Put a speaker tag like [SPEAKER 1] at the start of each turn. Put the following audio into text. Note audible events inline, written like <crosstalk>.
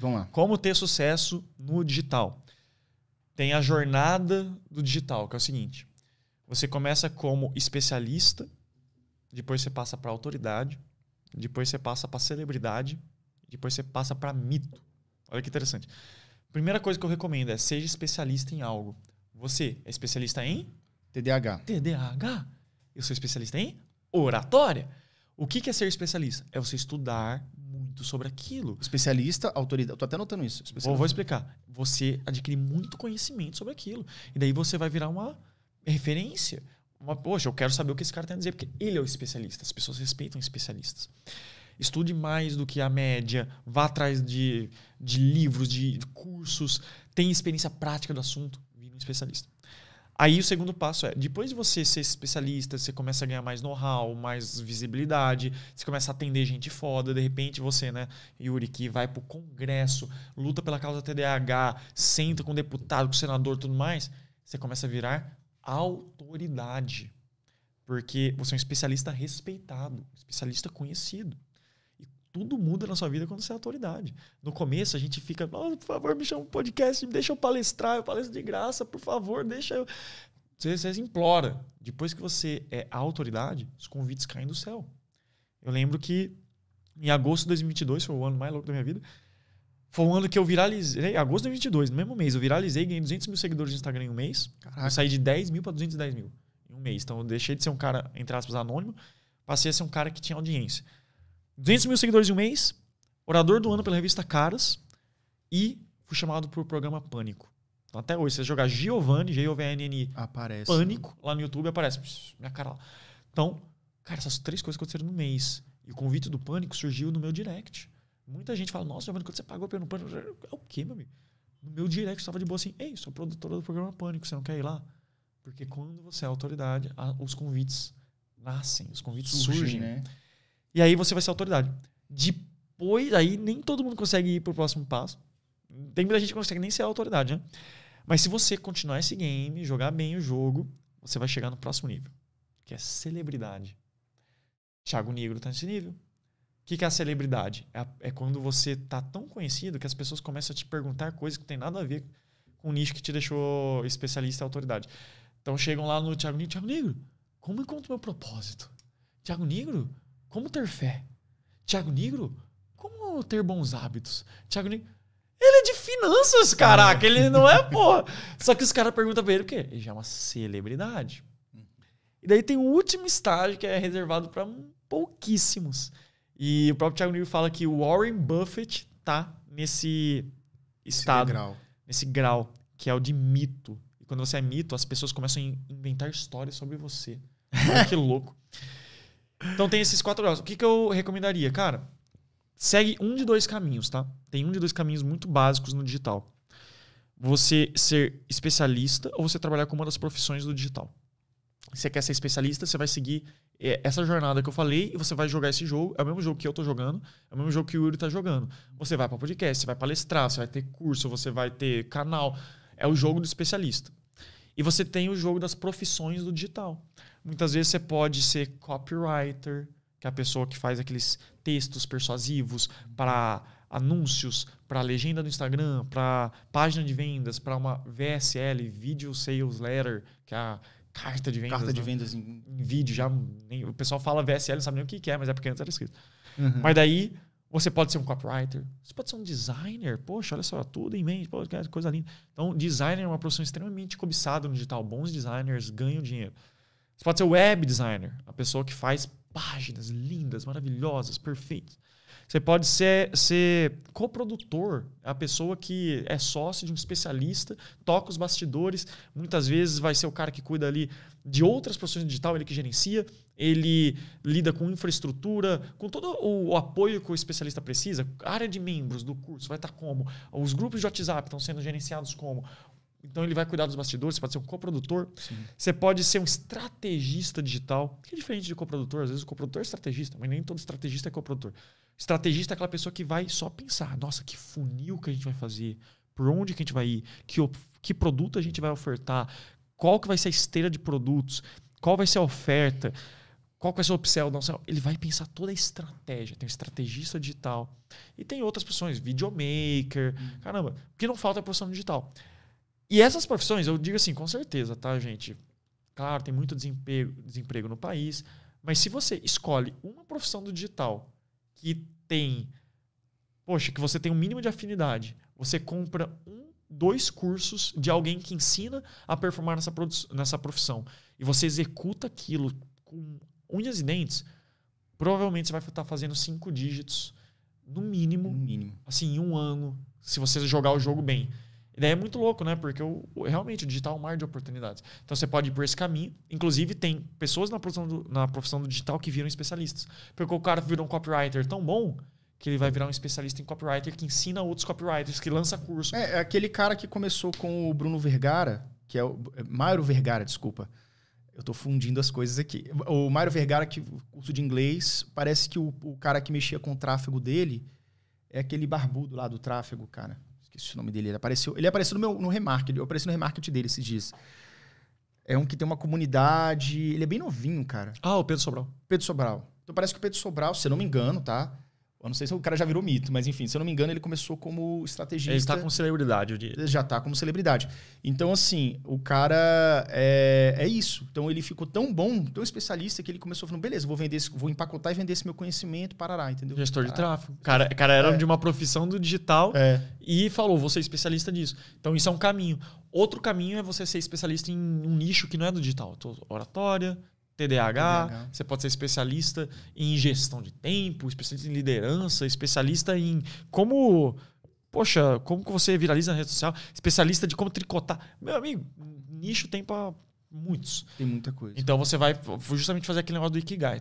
[SPEAKER 1] Vamos lá. Como ter sucesso no digital? Tem a jornada do digital, que é o seguinte: você começa como especialista, depois você passa para autoridade, depois você passa para celebridade, depois você passa para mito. Olha que interessante. Primeira coisa que eu recomendo é seja especialista em algo. Você é especialista em TDAH. TDAH. Eu sou especialista em oratória. O que é ser especialista? É você estudar muito sobre aquilo. Especialista, autoridade. Eu tô até anotando isso. Vou, vou explicar. Você adquire muito conhecimento sobre aquilo. E daí você vai virar uma referência. Uma, poxa, eu quero saber o que esse cara tem a dizer, porque ele é o especialista. As pessoas respeitam especialistas. Estude mais do que a média, vá atrás de, de livros, de cursos, tenha experiência prática do assunto, vira um especialista. Aí o segundo passo é, depois de você ser especialista, você começa a ganhar mais know-how, mais visibilidade, você começa a atender gente foda, de repente você, né, Yuri, que vai pro congresso, luta pela causa TDAH, senta com deputado, com senador, tudo mais, você começa a virar autoridade. Porque você é um especialista respeitado, especialista conhecido tudo muda na sua vida quando você é autoridade. No começo a gente fica, oh, por favor, me chama um podcast, deixa eu palestrar, eu palestro de graça, por favor, deixa eu. Você, você implora. Depois que você é a autoridade, os convites caem do céu. Eu lembro que em agosto de 2022, foi o ano mais louco da minha vida, foi um ano que eu viralizei, agosto de 2022, no mesmo mês, eu viralizei, ganhei 200 mil seguidores no Instagram em um mês. Eu saí de 10 mil para 210 mil em um mês. Então eu deixei de ser um cara, entre aspas, anônimo, passei a ser um cara que tinha audiência. 200 mil seguidores em um mês, orador do ano pela revista Caras e fui chamado para o programa Pânico. Então, até hoje, se você jogar Giovanni, g o v n n Pânico, né? lá no YouTube aparece minha cara lá. Então, cara, essas três coisas aconteceram no mês. E o convite do Pânico surgiu no meu direct. Muita gente fala, nossa, Giovanni, quando você pagou pelo Pânico? É o quê, meu amigo? No meu direct estava de boa assim, ei, sou produtora do programa Pânico, você não quer ir lá? Porque quando você é autoridade, os convites nascem, os convites surgem. surgem né? E aí você vai ser autoridade. Depois, aí nem todo mundo consegue ir pro próximo passo. Tem muita gente que consegue nem ser autoridade, né? Mas se você continuar esse game, jogar bem o jogo, você vai chegar no próximo nível, que é celebridade. Thiago Negro tá nesse nível. O que, que é a celebridade? É, a, é, quando você tá tão conhecido que as pessoas começam a te perguntar coisas que não tem nada a ver com o nicho que te deixou especialista e autoridade. Então chegam lá no Thiago Negro, Thiago Negro, como encontro meu propósito? Thiago Negro, como ter fé? Tiago Negro? Como ter bons hábitos? Tiago Negro. Ele é de finanças, caraca. Ele não é, pô. Só que os caras perguntam pra ele o quê? Ele já é uma celebridade. E daí tem o último estágio que é reservado para pouquíssimos. E o próprio Thiago Negro fala que o Warren Buffett tá nesse estado, nesse grau. nesse grau, que é o de mito. E quando você é mito, as pessoas começam a inventar histórias sobre você. que louco. <laughs> Então tem esses quatro graus. O que, que eu recomendaria? Cara, segue um de dois caminhos, tá? Tem um de dois caminhos muito básicos no digital. Você ser especialista ou você trabalhar com uma das profissões do digital. Você quer ser especialista, você vai seguir é, essa jornada que eu falei e você vai jogar esse jogo. É o mesmo jogo que eu tô jogando, é o mesmo jogo que o Yuri tá jogando. Você vai para podcast, você vai palestrar, você vai ter curso, você vai ter canal. É o jogo do especialista. E você tem o jogo das profissões do digital. Muitas vezes você pode ser copywriter, que é a pessoa que faz aqueles textos persuasivos para anúncios, para legenda do Instagram, para página de vendas, para uma VSL, Video Sales Letter, que é a carta de vendas. Carta de né? vendas em... em, vídeo. já nem, O pessoal fala VSL, não sabe nem o que é, mas é porque antes era escrito. Uhum. Mas daí você pode ser um copywriter, você pode ser um designer. Poxa, olha só, tudo em mente, que coisa linda. Então, designer é uma profissão extremamente cobiçada no digital. Bons designers ganham dinheiro. Você pode ser web designer, a pessoa que faz páginas lindas, maravilhosas, perfeitas. Você pode ser, ser coprodutor, a pessoa que é sócio de um especialista, toca os bastidores, muitas vezes vai ser o cara que cuida ali de outras profissões digital, ele que gerencia, ele lida com infraestrutura, com todo o apoio que o especialista precisa. A área de membros do curso vai estar como? Os grupos de WhatsApp estão sendo gerenciados como? Então ele vai cuidar dos bastidores, você pode ser um coprodutor, Sim. você pode ser um estrategista digital, que é diferente de coprodutor, às vezes o coprodutor é estrategista, mas nem todo estrategista é coprodutor. Estrategista é aquela pessoa que vai só pensar, nossa, que funil que a gente vai fazer, por onde que a gente vai ir, que, que produto a gente vai ofertar, qual que vai ser a esteira de produtos, qual vai ser a oferta, qual vai ser o upsell, não, ele vai pensar toda a estratégia. Tem um estrategista digital e tem outras profissões, videomaker, hum. caramba, porque não falta é a profissão digital. E essas profissões, eu digo assim, com certeza, tá, gente? Claro, tem muito desemprego, desemprego no país, mas se você escolhe uma profissão do digital que tem, poxa, que você tem um mínimo de afinidade, você compra um, dois cursos de alguém que ensina a performar nessa, nessa profissão e você executa aquilo com unhas e dentes, provavelmente você vai estar fazendo cinco dígitos, no mínimo, no mínimo. assim, em um ano, se você jogar o jogo bem daí é muito louco, né? Porque o, realmente o digital é um mar de oportunidades. Então você pode ir por esse caminho. Inclusive, tem pessoas na profissão do, na profissão do digital que viram especialistas. Porque o cara virou um copywriter tão bom que ele vai virar um especialista em copywriter que ensina outros copywriters, que lança curso. É, é aquele cara que começou com o Bruno Vergara, que é o. É, Mário Vergara, desculpa. Eu tô fundindo as coisas aqui. O Mário Vergara, que curso de inglês, parece que o, o cara que mexia com o tráfego dele é aquele barbudo lá do tráfego, cara. Esqueci o nome dele. Ele apareceu, ele apareceu no meu no remarket. Eu apareci no remarket dele esses dias. É um que tem uma comunidade. Ele é bem novinho, cara. Ah, o Pedro Sobral. Pedro Sobral. Então parece que o Pedro Sobral, se eu não me engano, tá? Eu não sei se o cara já virou mito, mas enfim, se eu não me engano, ele começou como estrategista. Ele está como celebridade, eu diria. Já está como celebridade. Então, assim, o cara é, é isso. Então, ele ficou tão bom, tão especialista, que ele começou falando: beleza, vou vender esse, vou empacotar e vender esse meu conhecimento, parará, entendeu? Gestor de tráfego. Cara, cara era é. de uma profissão do digital é. e falou: vou ser especialista nisso. Então, isso é um caminho. Outro caminho é você ser especialista em um nicho que não é do digital. Oratória, TDAH, TDAH, você pode ser especialista em gestão de tempo, especialista em liderança, especialista em como. Poxa, como você viraliza na rede social, especialista de como tricotar. Meu amigo, nicho tem para muitos. Tem muita coisa. Então você vai justamente fazer aquele negócio do Ikigai.